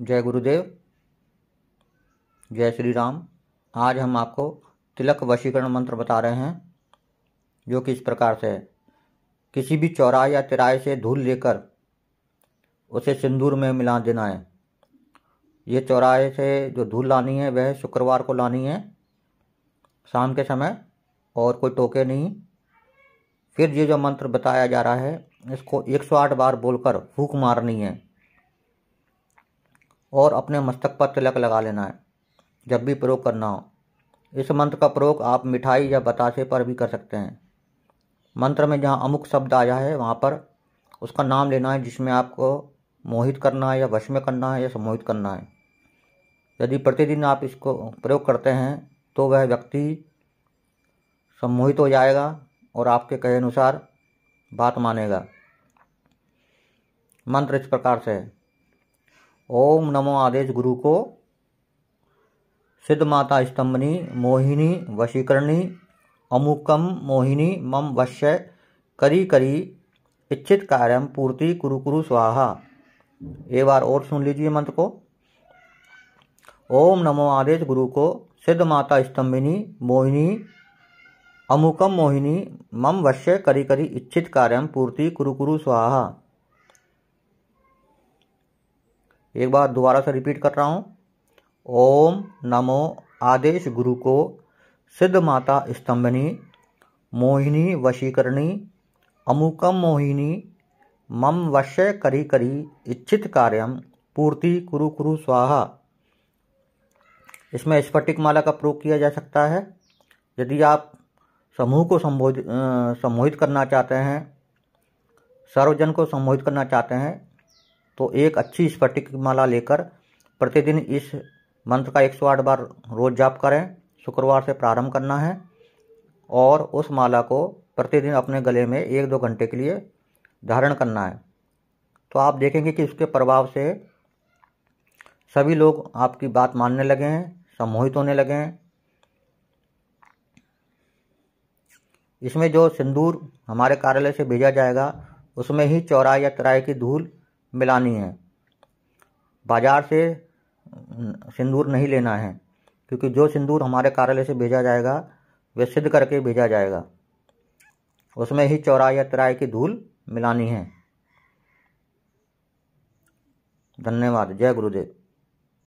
जय गुरुदेव जय श्री राम आज हम आपको तिलक वशीकरण मंत्र बता रहे हैं जो कि इस प्रकार से है किसी भी चौराहे या तिराए से धूल लेकर उसे सिंदूर में मिला देना है ये चौराहे से जो धूल लानी है वह शुक्रवार को लानी है शाम के समय और कोई टोके नहीं फिर ये जो मंत्र बताया जा रहा है इसको 108 बार बोलकर फूक मारनी है और अपने मस्तक पर तिलक लगा लेना है जब भी प्रयोग करना हो इस मंत्र का प्रयोग आप मिठाई या बताशे पर भी कर सकते हैं मंत्र में जहाँ अमुक शब्द आया है वहाँ पर उसका नाम लेना है जिसमें आपको मोहित करना है या वश में करना है या सम्मोहित करना है यदि प्रतिदिन आप इसको प्रयोग करते हैं तो वह व्यक्ति सम्मोहित हो जाएगा और आपके कहे अनुसार बात मानेगा मंत्र इस प्रकार से है ओम नमो आदेश गुरु को सिद्ध माता स्तंभनी मोहिनी वशीकरणी अमुकम मोहिनी मम वश्य करी करी इच्छित कार्यम पूर्ति कुरु कुरु स्वाहा एक बार और सुन लीजिए मंत्र को ओम नमो आदेश गुरु को सिद्ध माता स्तंभिनी मोहिनी अमुकम मोहिनी मम वश्य करी करी इच्छित कार्यम पूर्ति कुरु कुरु स्वाहा एक बार दोबारा से रिपीट कर रहा हूँ ओम नमो आदेश गुरु को सिद्ध माता स्तंभनी मोहिनी वशीकरणी अमुकम मोहिनी मम वश्य करी करी इच्छित कार्यम पूर्ति कुरु कुरु स्वाहा इसमें स्फटिक माला का प्रयोग किया जा सकता है यदि आप समूह को संबोधित सम्मोहित करना चाहते हैं सर्वजन को संबोधित करना चाहते हैं तो एक अच्छी स्फटिक माला लेकर प्रतिदिन इस मंत्र का एक बार रोज जाप करें शुक्रवार से प्रारंभ करना है और उस माला को प्रतिदिन अपने गले में एक दो घंटे के लिए धारण करना है तो आप देखेंगे कि इसके प्रभाव से सभी लोग आपकी बात मानने लगे हैं सम्मोहित होने लगे हैं इसमें जो सिंदूर हमारे कार्यालय से भेजा जाएगा उसमें ही चौराहे या तराई की धूल मिलानी है बाज़ार से सिंदूर नहीं लेना है क्योंकि जो सिंदूर हमारे कार्यालय से भेजा जाएगा वे सिद्ध करके भेजा जाएगा उसमें ही चौराहे या तराई की धूल मिलानी है धन्यवाद जय गुरुदेव